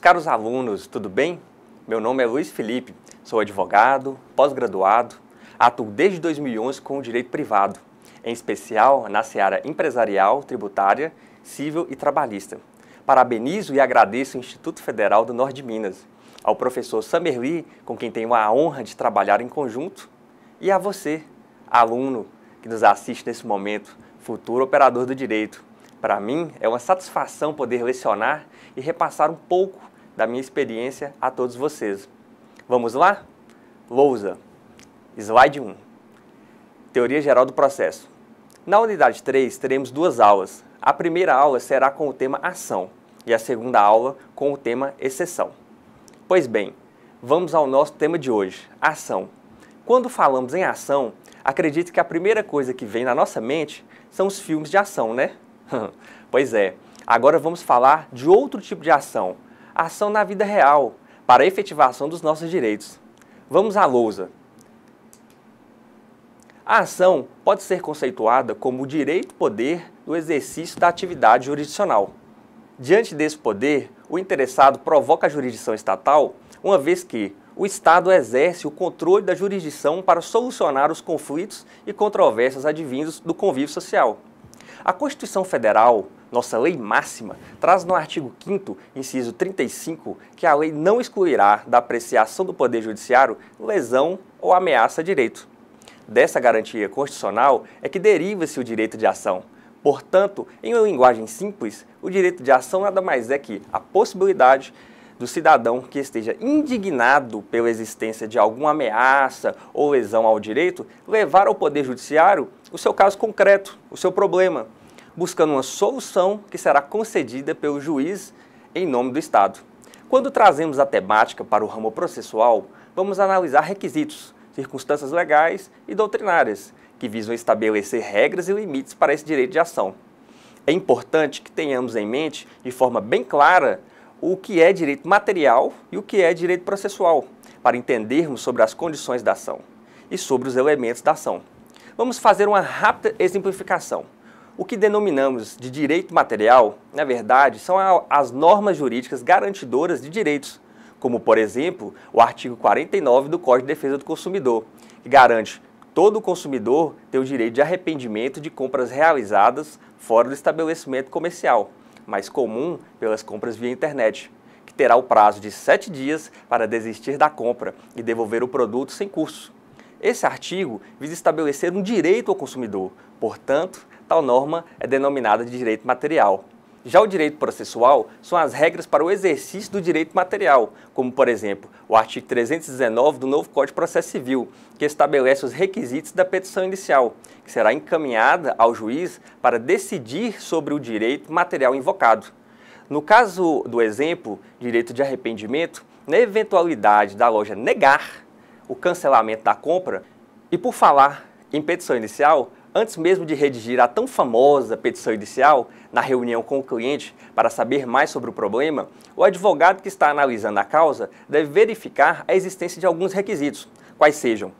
caros alunos, tudo bem? Meu nome é Luiz Felipe, sou advogado, pós-graduado, atuo desde 2011 com o direito privado, em especial na seara empresarial, tributária, civil e trabalhista. Parabenizo e agradeço o Instituto Federal do Norte de Minas, ao professor Samerli, com quem tenho a honra de trabalhar em conjunto, e a você, aluno que nos assiste nesse momento, futuro operador do direito. Para mim, é uma satisfação poder lecionar e repassar um pouco da minha experiência a todos vocês. Vamos lá? Lousa, slide 1. Teoria geral do processo. Na unidade 3, teremos duas aulas. A primeira aula será com o tema ação e a segunda aula com o tema exceção. Pois bem, vamos ao nosso tema de hoje, ação. Quando falamos em ação, acredito que a primeira coisa que vem na nossa mente são os filmes de ação, né? pois é, agora vamos falar de outro tipo de ação, ação na vida real para a efetivação dos nossos direitos. Vamos à lousa. A ação pode ser conceituada como o direito-poder do exercício da atividade jurisdicional. Diante desse poder, o interessado provoca a jurisdição estatal, uma vez que o Estado exerce o controle da jurisdição para solucionar os conflitos e controvérsias advindos do convívio social. A Constituição Federal nossa lei máxima traz no artigo 5 inciso 35, que a lei não excluirá da apreciação do Poder Judiciário lesão ou ameaça a direito. Dessa garantia constitucional é que deriva-se o direito de ação. Portanto, em uma linguagem simples, o direito de ação nada mais é que a possibilidade do cidadão que esteja indignado pela existência de alguma ameaça ou lesão ao direito levar ao Poder Judiciário o seu caso concreto, o seu problema buscando uma solução que será concedida pelo juiz em nome do Estado. Quando trazemos a temática para o ramo processual, vamos analisar requisitos, circunstâncias legais e doutrinárias, que visam estabelecer regras e limites para esse direito de ação. É importante que tenhamos em mente, de forma bem clara, o que é direito material e o que é direito processual, para entendermos sobre as condições da ação e sobre os elementos da ação. Vamos fazer uma rápida exemplificação. O que denominamos de direito material, na verdade, são as normas jurídicas garantidoras de direitos, como, por exemplo, o artigo 49 do Código de Defesa do Consumidor, que garante todo consumidor ter o direito de arrependimento de compras realizadas fora do estabelecimento comercial, mais comum pelas compras via internet, que terá o prazo de sete dias para desistir da compra e devolver o produto sem custo. Esse artigo visa estabelecer um direito ao consumidor, portanto, Tal norma é denominada de direito material. Já o direito processual são as regras para o exercício do direito material, como, por exemplo, o artigo 319 do novo Código de Processo Civil, que estabelece os requisitos da petição inicial, que será encaminhada ao juiz para decidir sobre o direito material invocado. No caso do exemplo, direito de arrependimento, na eventualidade da loja negar o cancelamento da compra, e por falar em petição inicial, Antes mesmo de redigir a tão famosa petição inicial, na reunião com o cliente para saber mais sobre o problema, o advogado que está analisando a causa deve verificar a existência de alguns requisitos, quais sejam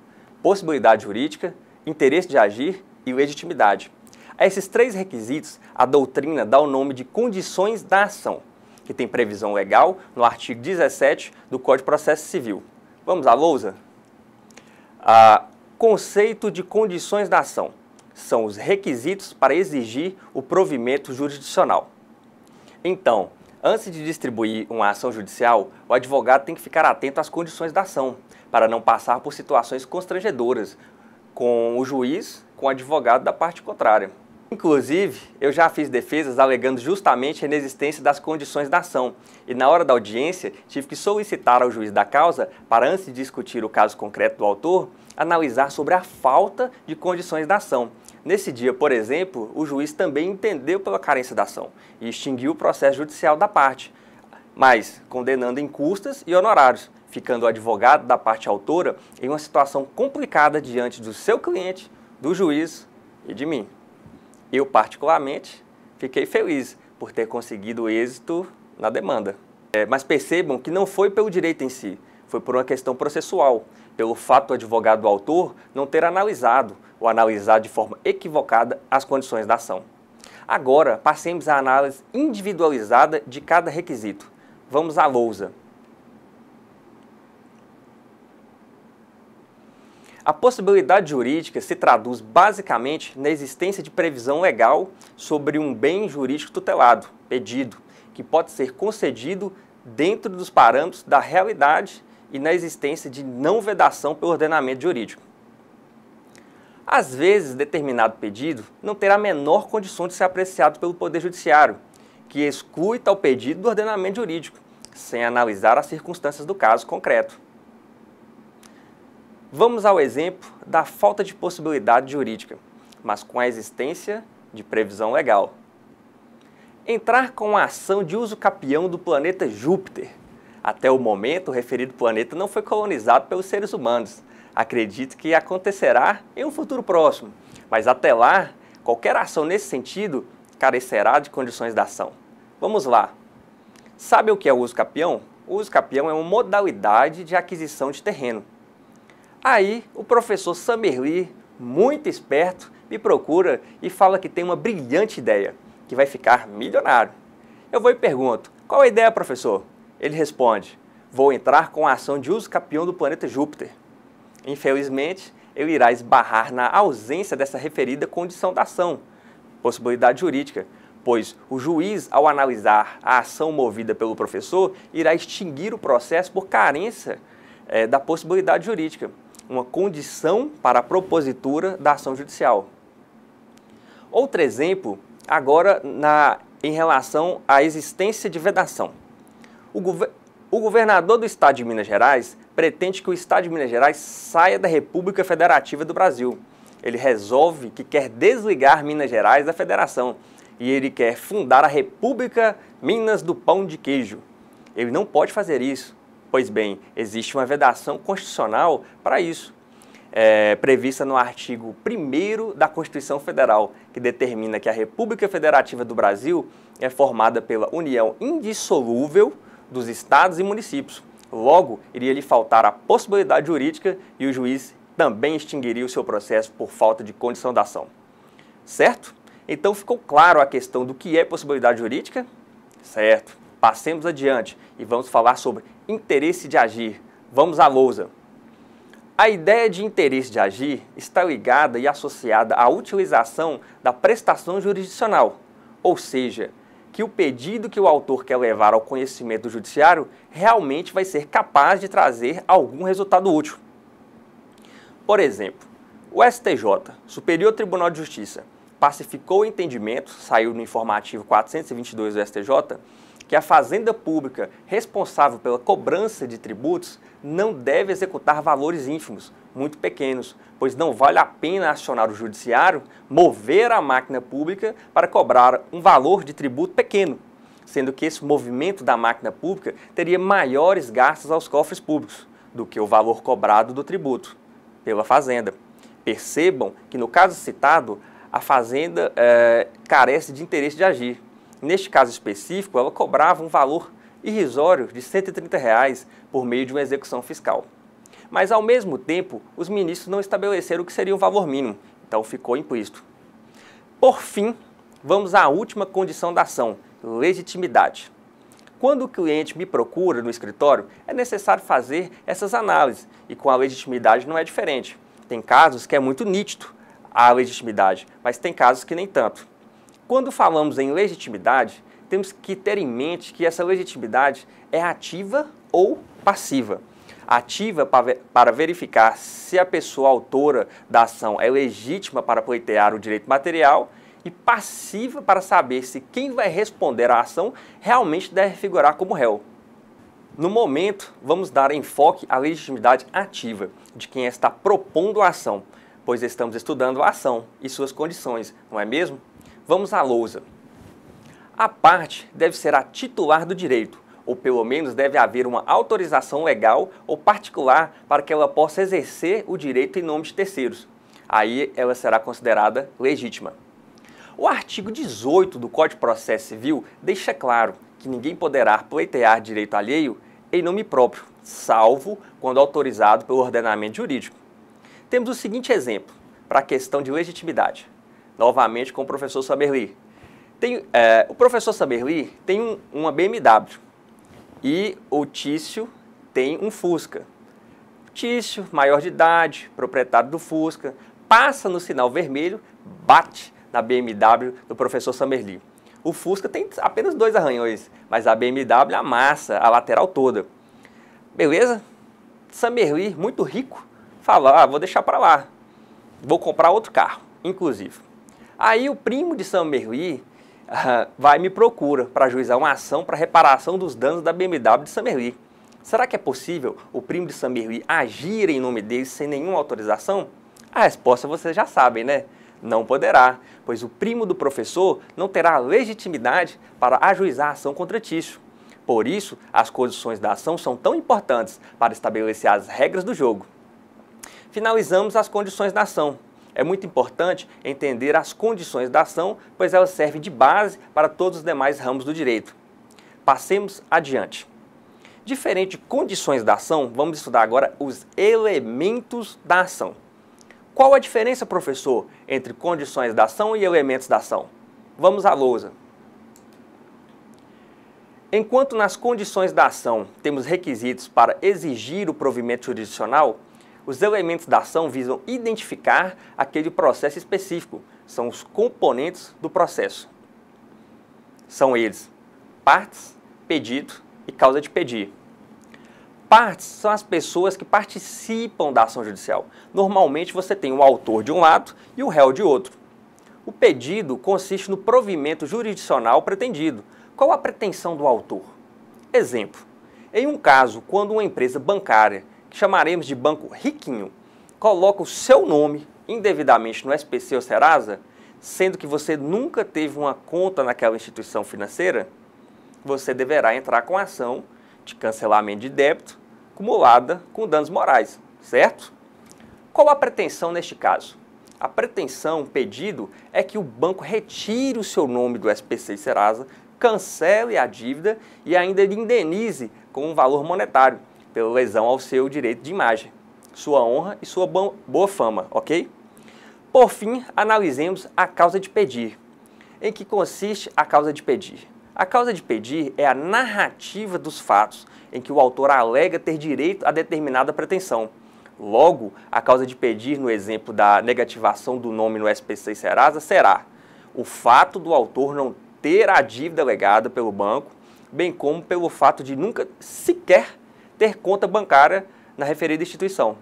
possibilidade jurídica, interesse de agir e legitimidade. A esses três requisitos, a doutrina dá o nome de condições da ação, que tem previsão legal no artigo 17 do Código de Processo Civil. Vamos à lousa? Ah, conceito de condições da ação são os requisitos para exigir o provimento jurisdicional. Então, antes de distribuir uma ação judicial, o advogado tem que ficar atento às condições da ação, para não passar por situações constrangedoras com o juiz, com o advogado da parte contrária. Inclusive, eu já fiz defesas alegando justamente a inexistência das condições da ação e, na hora da audiência, tive que solicitar ao juiz da causa, para antes de discutir o caso concreto do autor, analisar sobre a falta de condições da ação Nesse dia, por exemplo, o juiz também entendeu pela carência da ação e extinguiu o processo judicial da parte, mas condenando em custas e honorários, ficando o advogado da parte autora em uma situação complicada diante do seu cliente, do juiz e de mim. Eu, particularmente, fiquei feliz por ter conseguido êxito na demanda. É, mas percebam que não foi pelo direito em si, foi por uma questão processual, pelo fato do advogado do autor não ter analisado, ou analisar de forma equivocada as condições da ação. Agora, passemos à análise individualizada de cada requisito. Vamos à lousa. A possibilidade jurídica se traduz basicamente na existência de previsão legal sobre um bem jurídico tutelado, pedido, que pode ser concedido dentro dos parâmetros da realidade e na existência de não vedação pelo ordenamento jurídico. Às vezes, determinado pedido não terá a menor condição de ser apreciado pelo Poder Judiciário, que escuta o pedido do ordenamento jurídico, sem analisar as circunstâncias do caso concreto. Vamos ao exemplo da falta de possibilidade jurídica, mas com a existência de previsão legal. Entrar com a ação de uso capião do planeta Júpiter. Até o momento, o referido planeta não foi colonizado pelos seres humanos, Acredito que acontecerá em um futuro próximo, mas até lá, qualquer ação nesse sentido carecerá de condições da ação. Vamos lá. Sabe o que é o uso capião? O uso capião é uma modalidade de aquisição de terreno. Aí o professor Samerli, muito esperto, me procura e fala que tem uma brilhante ideia, que vai ficar milionário. Eu vou e pergunto: qual a ideia, professor? Ele responde: vou entrar com a ação de uso capião do planeta Júpiter. Infelizmente, ele irá esbarrar na ausência dessa referida condição da ação, possibilidade jurídica, pois o juiz, ao analisar a ação movida pelo professor, irá extinguir o processo por carência é, da possibilidade jurídica, uma condição para a propositura da ação judicial. Outro exemplo, agora na, em relação à existência de vedação. O, gover o governador do estado de Minas Gerais pretende que o Estado de Minas Gerais saia da República Federativa do Brasil. Ele resolve que quer desligar Minas Gerais da federação e ele quer fundar a República Minas do Pão de Queijo. Ele não pode fazer isso. Pois bem, existe uma vedação constitucional para isso, é, prevista no artigo 1 da Constituição Federal, que determina que a República Federativa do Brasil é formada pela união indissolúvel dos estados e municípios. Logo, iria lhe faltar a possibilidade jurídica e o juiz também extinguiria o seu processo por falta de condição da ação. Certo? Então ficou claro a questão do que é possibilidade jurídica? Certo. Passemos adiante e vamos falar sobre interesse de agir. Vamos à lousa. A ideia de interesse de agir está ligada e associada à utilização da prestação jurisdicional, ou seja, que o pedido que o autor quer levar ao conhecimento do judiciário realmente vai ser capaz de trazer algum resultado útil. Por exemplo, o STJ, Superior Tribunal de Justiça, pacificou o entendimento, saiu no informativo 422 do STJ, que a fazenda pública responsável pela cobrança de tributos não deve executar valores ínfimos, muito pequenos, pois não vale a pena acionar o judiciário, mover a máquina pública para cobrar um valor de tributo pequeno, sendo que esse movimento da máquina pública teria maiores gastos aos cofres públicos do que o valor cobrado do tributo pela fazenda. Percebam que no caso citado, a fazenda é, carece de interesse de agir, Neste caso específico, ela cobrava um valor irrisório de R$ 130 reais por meio de uma execução fiscal. Mas, ao mesmo tempo, os ministros não estabeleceram o que seria um valor mínimo, então ficou implícito. Por fim, vamos à última condição da ação, legitimidade. Quando o cliente me procura no escritório, é necessário fazer essas análises, e com a legitimidade não é diferente. Tem casos que é muito nítido a legitimidade, mas tem casos que nem tanto. Quando falamos em legitimidade, temos que ter em mente que essa legitimidade é ativa ou passiva. Ativa para verificar se a pessoa autora da ação é legítima para pleitear o direito material e passiva para saber se quem vai responder à ação realmente deve figurar como réu. No momento, vamos dar enfoque à legitimidade ativa de quem está propondo a ação, pois estamos estudando a ação e suas condições, não é mesmo? Vamos à lousa. A parte deve ser a titular do direito, ou pelo menos deve haver uma autorização legal ou particular para que ela possa exercer o direito em nome de terceiros. Aí ela será considerada legítima. O artigo 18 do Código de Processo Civil deixa claro que ninguém poderá pleitear direito alheio em nome próprio, salvo quando autorizado pelo ordenamento jurídico. Temos o seguinte exemplo para a questão de legitimidade novamente com o professor Saberli. Tem, é, o professor Saberli tem um, uma BMW e o Tício tem um Fusca. Tício, maior de idade, proprietário do Fusca, passa no sinal vermelho, bate na BMW do professor Samberli O Fusca tem apenas dois arranhões, mas a BMW amassa a lateral toda. Beleza? Samerli, muito rico, fala, ah, vou deixar para lá, vou comprar outro carro, inclusive. Aí o primo de Samerwi uh, ah, vai me procura para ajuizar uma ação para reparação dos danos da BMW de Samerwi. Será que é possível o primo de Samerwi agir em nome dele sem nenhuma autorização? A resposta vocês já sabem, né? Não poderá, pois o primo do professor não terá legitimidade para ajuizar a ação contratício. Por isso, as condições da ação são tão importantes para estabelecer as regras do jogo. Finalizamos as condições da ação. É muito importante entender as condições da ação, pois elas servem de base para todos os demais ramos do direito. Passemos adiante. Diferente de condições da ação, vamos estudar agora os elementos da ação. Qual a diferença, professor, entre condições da ação e elementos da ação? Vamos à lousa. Enquanto nas condições da ação temos requisitos para exigir o provimento jurisdicional, os elementos da ação visam identificar aquele processo específico, são os componentes do processo. São eles partes, pedido e causa de pedir. Partes são as pessoas que participam da ação judicial. Normalmente você tem o autor de um lado e o réu de outro. O pedido consiste no provimento jurisdicional pretendido. Qual a pretensão do autor? Exemplo: em um caso, quando uma empresa bancária que chamaremos de banco riquinho, coloca o seu nome indevidamente no SPC ou Serasa, sendo que você nunca teve uma conta naquela instituição financeira, você deverá entrar com ação de cancelamento de débito acumulada com danos morais, certo? Qual a pretensão neste caso? A pretensão, pedido, é que o banco retire o seu nome do SPC e Serasa, cancele a dívida e ainda lhe indenize com um valor monetário, pela lesão ao seu direito de imagem, sua honra e sua boa fama, ok? Por fim, analisemos a causa de pedir. Em que consiste a causa de pedir? A causa de pedir é a narrativa dos fatos em que o autor alega ter direito a determinada pretensão. Logo, a causa de pedir, no exemplo da negativação do nome no SPC Serasa, será o fato do autor não ter a dívida legada pelo banco, bem como pelo fato de nunca sequer ter conta bancária na referida instituição,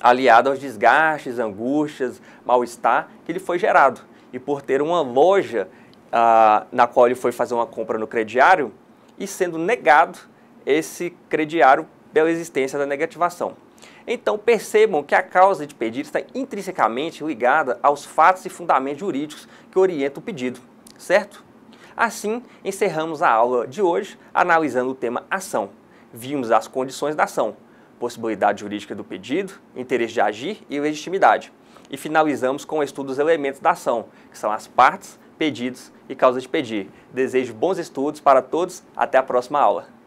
aliado aos desgastes, angústias, mal-estar que lhe foi gerado. E por ter uma loja ah, na qual ele foi fazer uma compra no crediário e sendo negado esse crediário pela existência da negativação. Então percebam que a causa de pedido está intrinsecamente ligada aos fatos e fundamentos jurídicos que orientam o pedido, certo? Assim, encerramos a aula de hoje analisando o tema ação vimos as condições da ação, possibilidade jurídica do pedido, interesse de agir e legitimidade. E finalizamos com o estudo dos elementos da ação, que são as partes, pedidos e causa de pedir. Desejo bons estudos para todos, até a próxima aula.